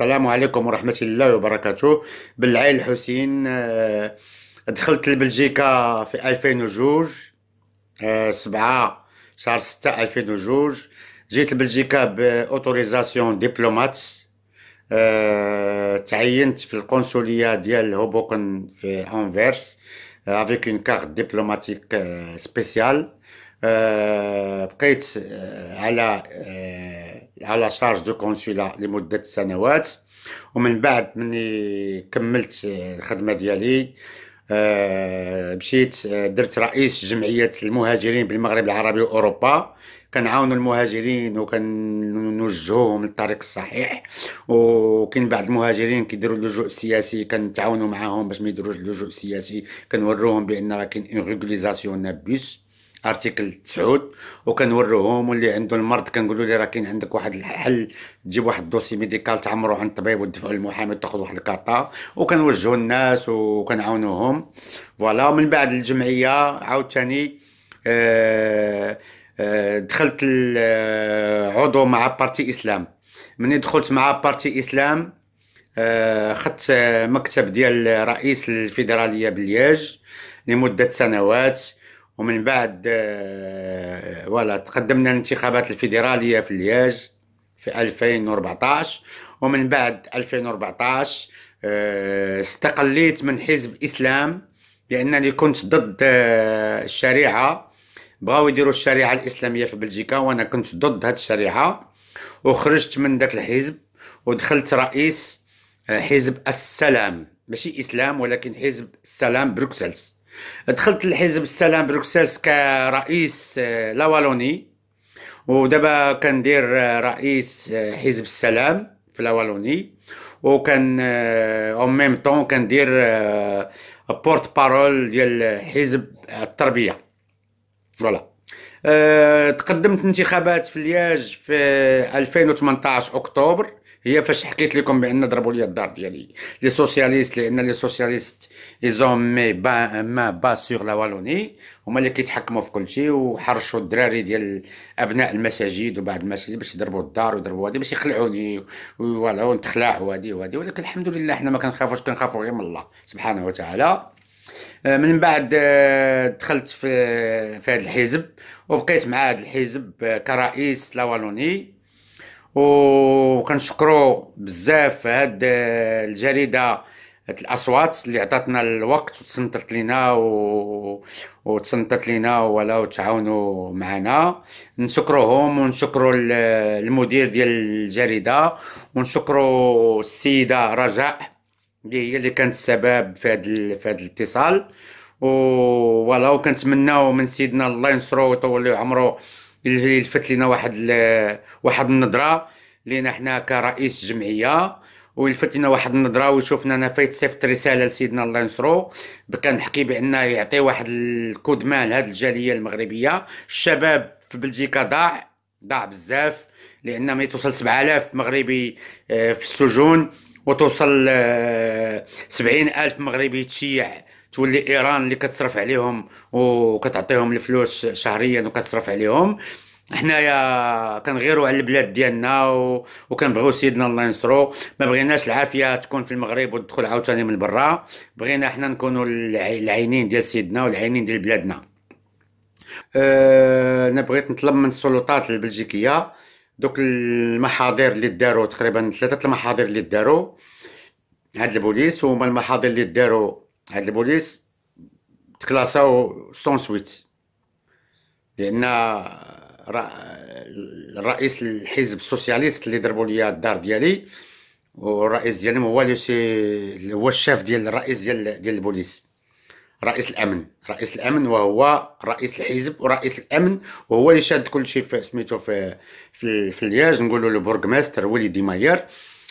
السلام عليكم ورحمة الله وبركاته بالعيل الحسين آه، دخلت لبلجيكا في 2002 آه، سبعة شهر ستة 2002 جيت لبلجيكا بأوتوريزاسيون ديبلومات آه، تعينت في القنصلية ديال هوبوكن في أنفيرس افيك اون كارت دبلوماتيك سبيسيال بقيت على على شارج دو كونسولا لمده سنوات ومن بعد مني كملت الخدمه ديالي آه، مشيت آه، درت رئيس جمعيه المهاجرين بالمغرب العربي واوروبا كنعاونوا المهاجرين وكنوجهوهم للطريق الصحيح وكاين بعض المهاجرين كيديروا اللجوء السياسي كنتعاونوا معاهم باش ما يديروش اللجوء السياسي كنوروهم بان راه كاين اون ريغوليزاسيون نابوس ارتيكل 9 وكنوريهم واللي عنده المرض كنقولوا له راه كاين عندك واحد الحل تجيب واحد الدوسي ميديكال تعمرو عند الطبيب وتدفعوا للمحامي تاخذ واحد الكارطه وكنوجهوا الناس وكنعاونوهم فوالا من بعد الجمعيه عاوتاني آه، آه، دخلت عضو مع بارتي اسلام مني دخلت مع بارتي اسلام آه، خدت مكتب ديال رئيس الفيدراليه بلياج لمده سنوات ومن بعد آه، ولا تقدمنا الانتخابات الفيدراليه في الياج في 2014 ومن بعد 2014 آه، استقليت من حزب الاسلام لانني كنت ضد آه، الشريعه بغاو يديروا الشريعه الاسلاميه في بلجيكا وانا كنت ضد هاد الشريعه وخرجت من ذاك الحزب ودخلت رئيس حزب السلام ماشي اسلام ولكن حزب السلام بروكسلز دخلت لحزب السلام بروكسلس كرئيس آه، لاوالوني ودابا كندير آه، رئيس آه، حزب السلام في لاوالوني وكان اون ميم طون كندير بورت بارول ديال حزب التربيه فوالا تقدمت انتخابات في لياج في 2018 اكتوبر هي فاش حكيت لكم بان ضربوا لي الدار ديالي لي سوسياليست لان لي سوسياليست ايزون مي با ما با سور لا والوني هما اللي كيتحكموا في كلشي وحرشوا الدراري ديال ابناء المساجد وبعض المساجد باش يضربوا الدار ويضربوا هادي باش يخلعوني فوالا ونتخلع وهادي وهادي ولكن الحمد لله حنا ما كنخافوش كنخافوا غير من الله سبحانه وتعالى آه، من بعد آه، دخلت في في هذا الحزب وبقيت مع هذا الحزب آه، كرئيس لاوالوني وكنشكروا بزاف هاد الجريده هاد الاصوات اللي عطاتنا الوقت وتسنطت لينا و... وتسنطت لينا ولا وتعاونوا معنا نشكروهم ونشكروا المدير ديال الجريده ونشكروا السيده رجاء اللي هي اللي كانت السبب في هاد ال... في هاد الاتصال و ولا وكنتمناو من سيدنا الله ينصرو ويطول عمره اللي لفت لنا واحد واحد النظره لينا حنا كرئيس جمعيه ولفت لنا واحد النظره وشوفنا انا فايت صيفط رساله لسيدنا الله ينصرو كنحكي بان يعطي واحد الكود مال لهاد الجاليه المغربيه الشباب في بلجيكا ضاع ضاع بزاف لان ما توصل 7000 مغربي آه، في السجون وتوصل 70000 آه، مغربي تشيع تولي ايران اللي كتصرف عليهم وكتعطيهم الفلوس شهريا وكتصرف عليهم حنايا كنغيروا على البلاد ديالنا و... وكنبغيو سيدنا الله ينصرو ما بغيناش العافيه تكون في المغرب وتدخل عاوتاني من برا بغينا حنا نكونوا العينين ديال سيدنا والعينين ديال بلادنا أه... انا بغيت نطلب من السلطات البلجيكيه دوك المحاضر اللي داروا تقريبا ثلاثه المحاضر اللي داروا هاد البوليس هما المحاضر اللي داروا هاد البوليس تكلاساو سون سويت لان الرئيس الحزب السوسياليست اللي ضربوا ليا الدار ديالي والرئيس ديالهم هو لو سي هو الشاف ديال الرئيس ديال ديال البوليس رئيس الامن رئيس الامن وهو رئيس الحزب ورئيس الامن وهو اللي شاد كلشي في سميتو في في, في الياج نقولوا له بورغماستر وليدي ماير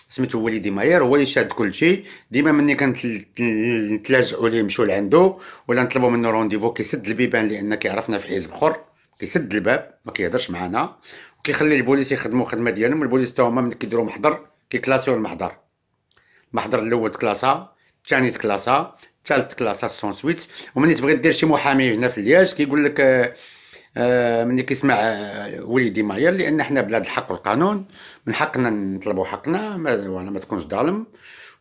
سميتو وليدي ماير هو اللي شاد كلشي ديما ملي كنتلاجئوا ليه نمشيو لعندو ولا نطلبوا منه رونديفو كيسد البيبان لان كيعرفنا في حزب اخر كيسد الباب ما كيهضرش معنا وكيخلي البوليس يخدموا الخدمه ديالهم البوليس حتى هما ملي كيديروا محضر كيكلاسيو المحضر المحضر الاول تكلاسا الثاني تكلاسا الثالث تكلاسا سون سويت وملي تبغي دير شي محامي هنا في الياش كيقول لك آه، آه، ملي كيسمع آه، وليدي ماير لان حنا بلاد الحق والقانون من حقنا نطلبوا حقنا وانا ما تكونش ظالم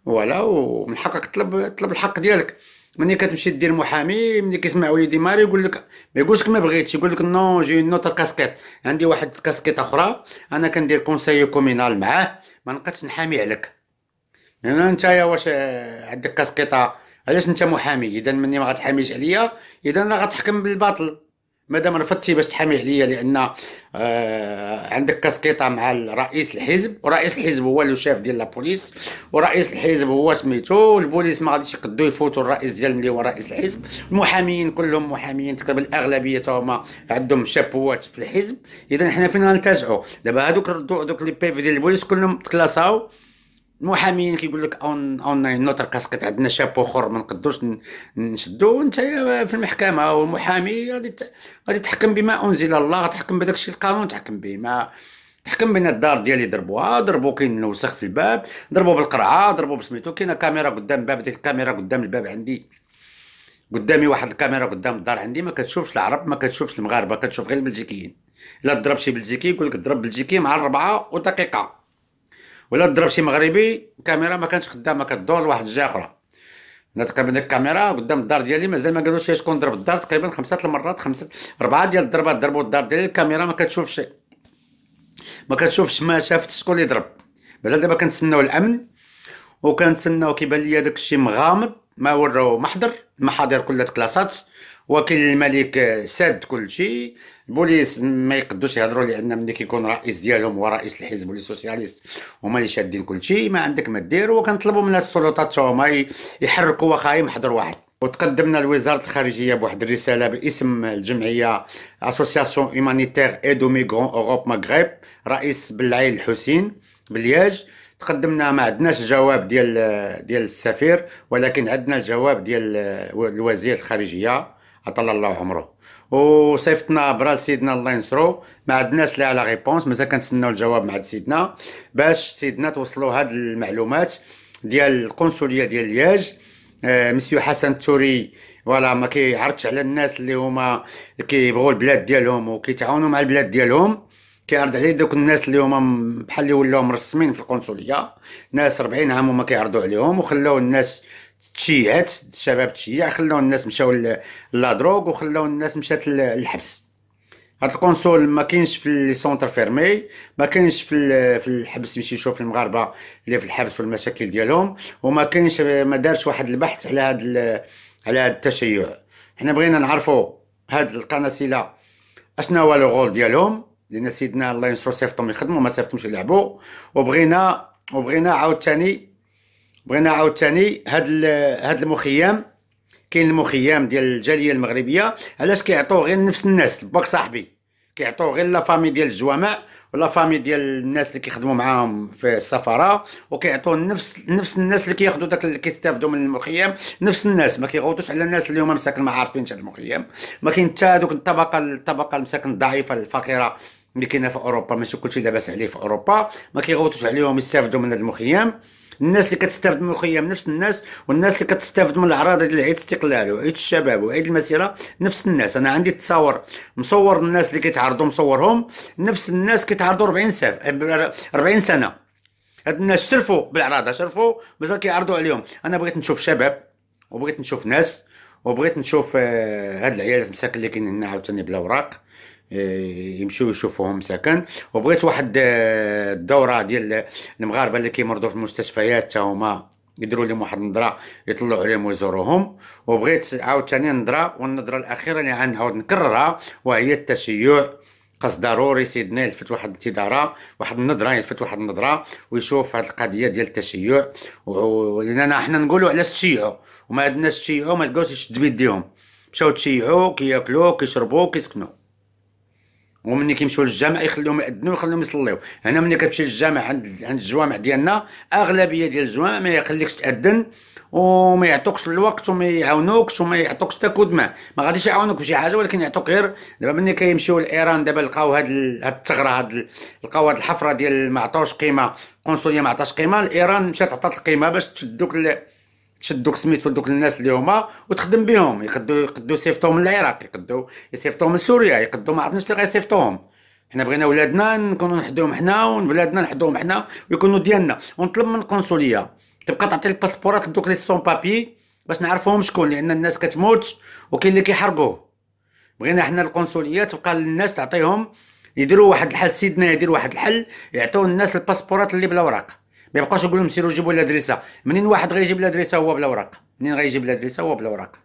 ولا ومن حقك تطلب تطلب الحق ديالك ملي كتمشي دير محامي ملي كيسمع وليدي ماري يقول لك ما يقولش ما بغيتش يقول لك نو جي نوتر كاسكيت عندي واحد الكاسكيت اخرى انا كندير كونساي كومينال معاه ما نقدش نحامي عليك لان انت يا واش آه، عندك كاسكيطه علاش انت محامي اذا مني ما غتحاميش عليا اذا راه غتحكم بالباطل مادام رفضتي باش تحامي عليا لان آه عندك كاسكيطه مع الرئيس الحزب ورئيس الحزب هو لو شاف ديال لابوليس ورئيس الحزب هو سميتو البوليس ما غاديش يقدو يفوتوا الرئيس ديالهم اللي هو رئيس الحزب المحاميين كلهم محاميين تقريبا الاغلبيه هما عندهم شابوات في الحزب اذا حنا فين غنتاجعوا دابا هذوك دوك لي بيف ديال البوليس كلهم تكلاصاو المحامين كيقول لك اون اون نوتر كاسكيت عندنا شاب اخر ما نقدروش نشدو انت في المحكمه والمحامي غادي غادي تحكم بما انزل الله تحكم بداك الشيء القانون تحكم به ما تحكم بين الدار ديالي ضربوها ضربو كاين الوسخ في الباب ضربو بالقرعه ضربو بسميتو كاينه كاميرا قدام الباب ديال الكاميرا قدام الباب عندي قدامي واحد الكاميرا قدام الدار عندي ما كتشوفش العرب ما كتشوفش المغاربه كتشوف غير البلجيكيين الا ضرب شي بلجيكي يقول لك ضرب بلجيكي مع الربعه ودقيقه ولا ضرب شي مغربي الكاميرا ما كانتش خدامه كدور لواحد الجهه اخرى انا تقريبا ديك الكاميرا قدام الدار ديالي مازال ما قالوش شكون ضرب الدار تقريبا خمسه المرات خمسه اربعه ديال الضربات ضربوا الدار ديالي الكاميرا ما كتشوفش ما كتشوفش ما شافت شكون اللي ضرب مازال دابا كنتسناو الامن وكنتسناو كيبان ليا داكشي مغامض ما وراو محضر المحاضر كلها تكلاصات وكيل الملك ساد كل شيء البوليس ما يقدوش يهضروا لان ملي كيكون رئيس ديالهم هو رئيس الحزب لي سوسياليست هما اللي شادين كل شيء ما عندك ما دير وكنطلبوا من السلطات هما يحركوا واخا يمحضر واحد وتقدمنا لوزاره الخارجيه بواحد الرساله باسم الجمعيه اسوسياسيون اي دو ميغرون اوروب مغرب رئيس بلعيل الحسين بلياج تقدمنا ما عندناش الجواب ديال ديال السفير ولكن عندنا الجواب ديال الوزير الخارجيه اطل الله عمره وصيفطنا برا لسيدنا الله ينصرو ما عندناش لا على غيبونس مازال كنتسناو الجواب مع سيدنا باش سيدنا توصلوا هاد المعلومات ديال القنصليه ديال لياج آه مسيو حسن التوري فوالا ما كيعرضش على الناس اللي هما كيبغوا البلاد ديالهم وكيتعاونوا مع البلاد ديالهم كيعرض عليه دوك الناس اللي هما بحال اللي ولاو مرسمين في القنصليه ناس 40 عام هما كيعرضوا عليهم وخلاو الناس تشيعات الشباب تشيع خلاو الناس مشاو دروغ وخلاو الناس مشات للحبس هاد القنصل ما كاينش في لي سونتر فيرمي ما كاينش في في الحبس باش يشوف المغاربه اللي في الحبس والمشاكل ديالهم وما كاينش ما دارش واحد البحث على هاد على هاد التشيع حنا بغينا نعرفوا هاد القناصله اشنا هو لو غول ديالهم لان سيدنا الله ينصرو سيفطهم يخدموا ما سيفطهمش يلعبوا وبغينا وبغينا عاوتاني بغينا عاوتاني هاد هاد المخيم كاين المخيم ديال الجاليه المغربيه علاش كيعطوه غير نفس الناس باك صاحبي كيعطوه غير لا فامي ديال الجوامع ولا فامي ديال الناس اللي كيخدموا معاهم في السفاره وكيعطوا نفس نفس الناس اللي كياخذوا داك اللي كيستافدوا من المخيم نفس الناس ما كيغوتوش على الناس اللي هما مساكن ما عارفينش على المخيم ما كاين حتى هذوك الطبقه الطبقه المساكن الضعيفه الفقيره اللي كاينه في اوروبا ماشي كلشي لاباس عليه في اوروبا ما كيغوتوش عليهم يستافدوا من هذا المخيم الناس اللي كتستافد من الخيام نفس الناس والناس اللي كتستافد من الاعراض ديال عيد الاستقلال وعيد الشباب وعيد المسيره نفس الناس انا عندي تصاور مصور الناس اللي كيتعرضوا مصورهم نفس الناس كيتعرضوا 40 سنه 40 سنه هاد الناس شرفوا بالعراضه شرفوا مازال كيعرضوا عليهم انا بغيت نشوف شباب وبغيت نشوف ناس وبغيت نشوف آه، هاد العيالات مساكن اللي كاينين هنا عاوتاني بلا اوراق إيه، يمشيو يشوفوهم سكن وبغيت واحد آه، الدوره ديال المغاربه اللي كيمرضوا في المستشفيات تا هما يديروا لهم واحد النظره يطلعوا عليهم ويزوروهم وبغيت عاوتاني نظره والنظره الاخيره اللي غنعاود نكررها وهي التشيع قص ضروري سيدنا يلفت واحد الانتظاره واحد النظره يلفت واحد النظره ويشوف هاد القضيه ديال التشيع لاننا حنا نقولوا علاش تشيعوا وما عندناش تشيعوا ما تلقاوش يشد بيديهم مشاو تشيعوا كياكلوا كيشربوا كيسكنوا ومني كيمشيو للجامع يخليهم يأذنوا ويخليهم يصليو هنا ملي كتمشي للجامع عند عند الجوامع ديالنا اغلبيه ديال الجوامع ما يخليكش تأذن وما يعطوكش الوقت وما يعاونوكش وما يعطوكش حتى ما ما غاديش يعاونوك بشي حاجه ولكن يعطوك غير دابا ملي كيمشيو لايران دابا لقاو هاد الثغره هاد لقاو هاد الحفره ديال ما عطاوش قيمه القنصليه ما عطاش قيمه الايران مشات عطات القيمه باش تشدوك تشد دوك سميتو دوك الناس اللي هما وتخدم بهم يقدو يقدو من للعراق يقدو من لسوريا يقدو ما عرفناش اللي غيسيفطوهم حنا بغينا ولادنا نكونو نحدوهم حنا ولادنا نحدوهم حنا ويكونوا ديالنا ونطلب من القنصليه تبقى تعطي الباسبورات لدوك لي سون بابي باش نعرفوهم شكون لان الناس كتموت وكاين اللي كيحرقوه بغينا حنا القنصليه تبقى للناس تعطيهم يديروا واحد الحل سيدنا يدير واحد الحل يعطيو الناس الباسبورات اللي بلا وراق ما يبقاش نقول لهم سيروا جيبوا الادريسه منين واحد غيجيب الادريسه هو بلا وراق منين غيجيب الادريسه هو بلا وراق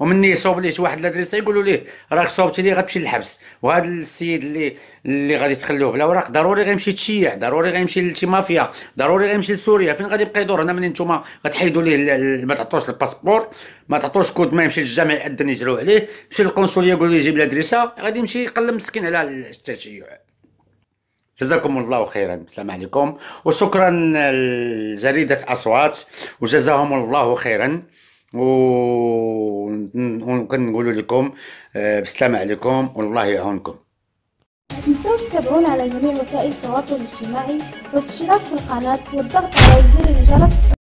ومني يصوب ليه شي واحد الادريسه يقولوا ليه راك صوبتي ليه غتمشي للحبس وهذا السيد اللي اللي غادي تخلوه بلا وراق ضروري غيمشي تشيع ضروري غيمشي لشي مافيا ضروري غيمشي لسوريا فين غادي يبقى يدور هنا منين نتوما غتحيدوا ليه ما تعطوش الباسبور ما تعطوش كود ما يمشي للجامع ياذن يجرو عليه يمشي للقنصليه يقولوا ليه جيب الادريسه غادي يمشي يقلب مسكين على التشيع جزاكم الله خيرا السلام عليكم وشكرا لجريدة أصوات وجزاهم الله خيرا وكنقولوا لكم بسلام آه، عليكم والله يعاونكم ما تنسوش تتابعونا على جميع وسائل التواصل الاجتماعي والاشتراك في القناة والضغط على زر الجرس